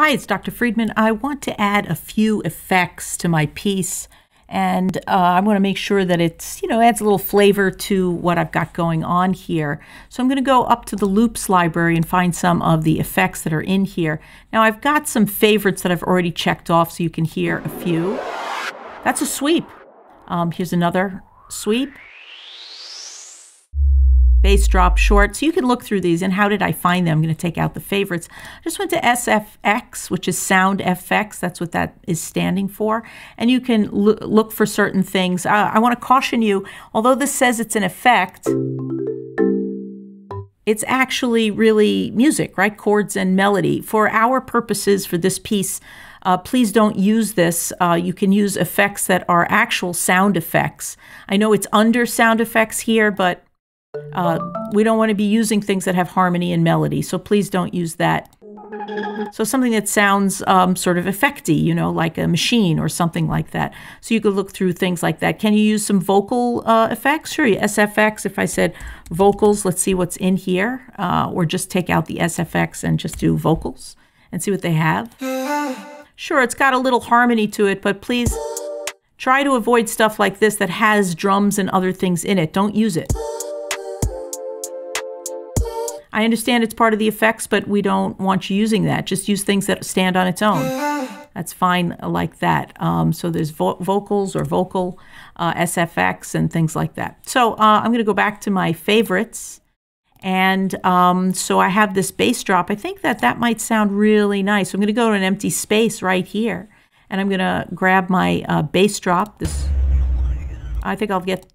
Hi, it's Dr. Friedman. I want to add a few effects to my piece, and uh, I want to make sure that it's, you know, adds a little flavor to what I've got going on here. So I'm going to go up to the loops library and find some of the effects that are in here. Now I've got some favorites that I've already checked off so you can hear a few. That's a sweep. Um, here's another sweep drop short. So you can look through these and how did I find them? I'm going to take out the favorites. I just went to SFX, which is Sound FX. That's what that is standing for. And you can look for certain things. Uh, I want to caution you, although this says it's an effect, it's actually really music, right? Chords and melody. For our purposes for this piece, uh, please don't use this. Uh, you can use effects that are actual sound effects. I know it's under sound effects here, but uh, we don't want to be using things that have harmony and melody, so please don't use that. So something that sounds um, sort of effecty, you know, like a machine or something like that. So you could look through things like that. Can you use some vocal uh, effects? Sure, SFX, if I said vocals, let's see what's in here. Uh, or just take out the SFX and just do vocals and see what they have. Sure, it's got a little harmony to it, but please try to avoid stuff like this that has drums and other things in it. Don't use it. I understand it's part of the effects, but we don't want you using that. Just use things that stand on its own. That's fine uh, like that. Um, so there's vo vocals or vocal, uh, SFX, and things like that. So uh, I'm going to go back to my favorites. And um, so I have this bass drop. I think that that might sound really nice. So I'm going to go to an empty space right here. And I'm going to grab my uh, bass drop. This, I think I'll get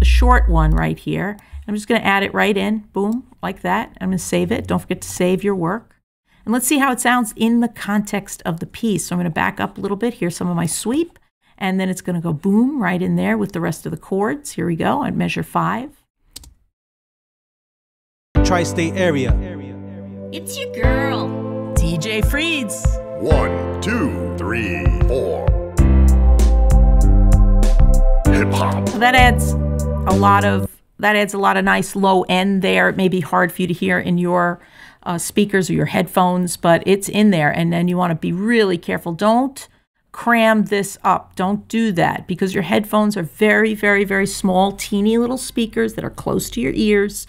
the short one right here. I'm just going to add it right in. Boom like that. I'm going to save it. Don't forget to save your work. And let's see how it sounds in the context of the piece. So I'm going to back up a little bit. Here's some of my sweep. And then it's going to go boom right in there with the rest of the chords. Here we go at measure five. Tri state area. It's your girl, DJ Freeds. One, two, three, four. Hip hop. So that adds a lot of that adds a lot of nice low end there. It may be hard for you to hear in your uh, speakers or your headphones, but it's in there. And then you want to be really careful. Don't cram this up. Don't do that because your headphones are very, very, very small, teeny little speakers that are close to your ears.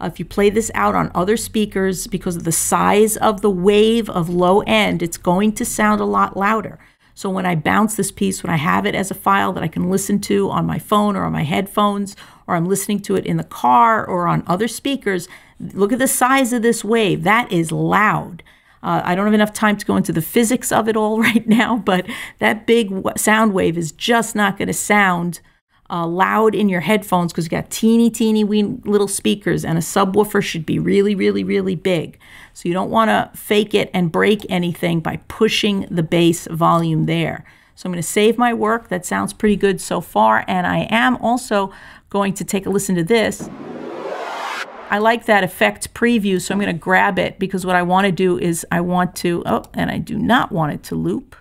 Uh, if you play this out on other speakers because of the size of the wave of low end, it's going to sound a lot louder. So when I bounce this piece, when I have it as a file that I can listen to on my phone or on my headphones, or I'm listening to it in the car or on other speakers, look at the size of this wave. That is loud. Uh, I don't have enough time to go into the physics of it all right now, but that big sound wave is just not going to sound uh, loud in your headphones because you got teeny, teeny wee little speakers, and a subwoofer should be really, really, really big. So you don't want to fake it and break anything by pushing the bass volume there. So I'm going to save my work. That sounds pretty good so far, and I am also going to take a listen to this. I like that effect preview, so I'm going to grab it because what I want to do is I want to, oh, and I do not want it to loop.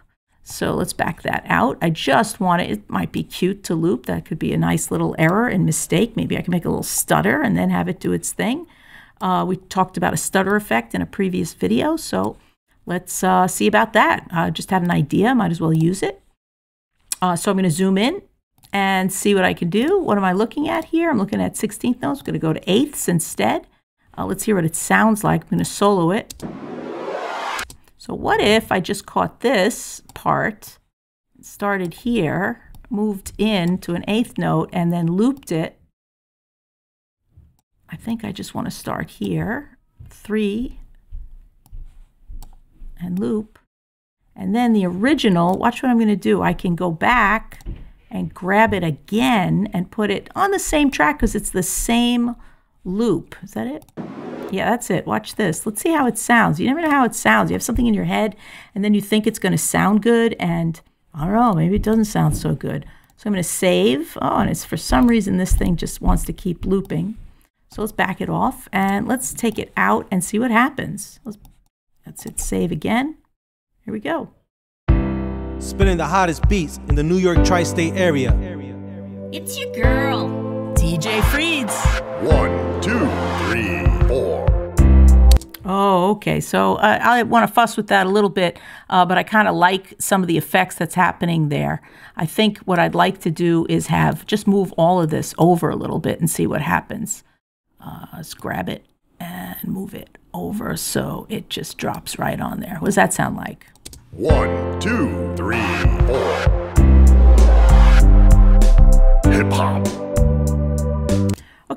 So let's back that out. I just want it, it might be cute to loop. That could be a nice little error and mistake. Maybe I can make a little stutter and then have it do its thing. Uh, we talked about a stutter effect in a previous video, so let's uh, see about that. Uh, just have an idea, might as well use it. Uh, so I'm going to zoom in and see what I can do. What am I looking at here? I'm looking at 16th notes. I'm going to go to eighths instead. Uh, let's hear what it sounds like. I'm going to solo it. So what if I just caught this part, started here, moved in to an eighth note, and then looped it. I think I just want to start here, three, and loop. And then the original, watch what I'm going to do. I can go back and grab it again and put it on the same track because it's the same loop. Is that it? Yeah, that's it. Watch this. Let's see how it sounds. You never know how it sounds. You have something in your head, and then you think it's going to sound good, and I don't know, maybe it doesn't sound so good. So I'm going to save. Oh, and it's for some reason this thing just wants to keep looping. So let's back it off, and let's take it out and see what happens. Let's, that's it. Save again. Here we go. Spinning the hottest beats in the New York tri-state area. It's your girl, DJ Freeds. One, two, three, four. Oh, okay. So uh, I want to fuss with that a little bit, uh, but I kind of like some of the effects that's happening there. I think what I'd like to do is have just move all of this over a little bit and see what happens. Uh, let's grab it and move it over so it just drops right on there. What does that sound like? One, two, three.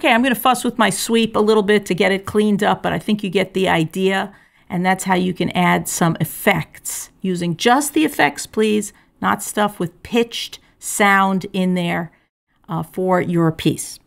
okay, I'm going to fuss with my sweep a little bit to get it cleaned up, but I think you get the idea. And that's how you can add some effects using just the effects, please, not stuff with pitched sound in there uh, for your piece.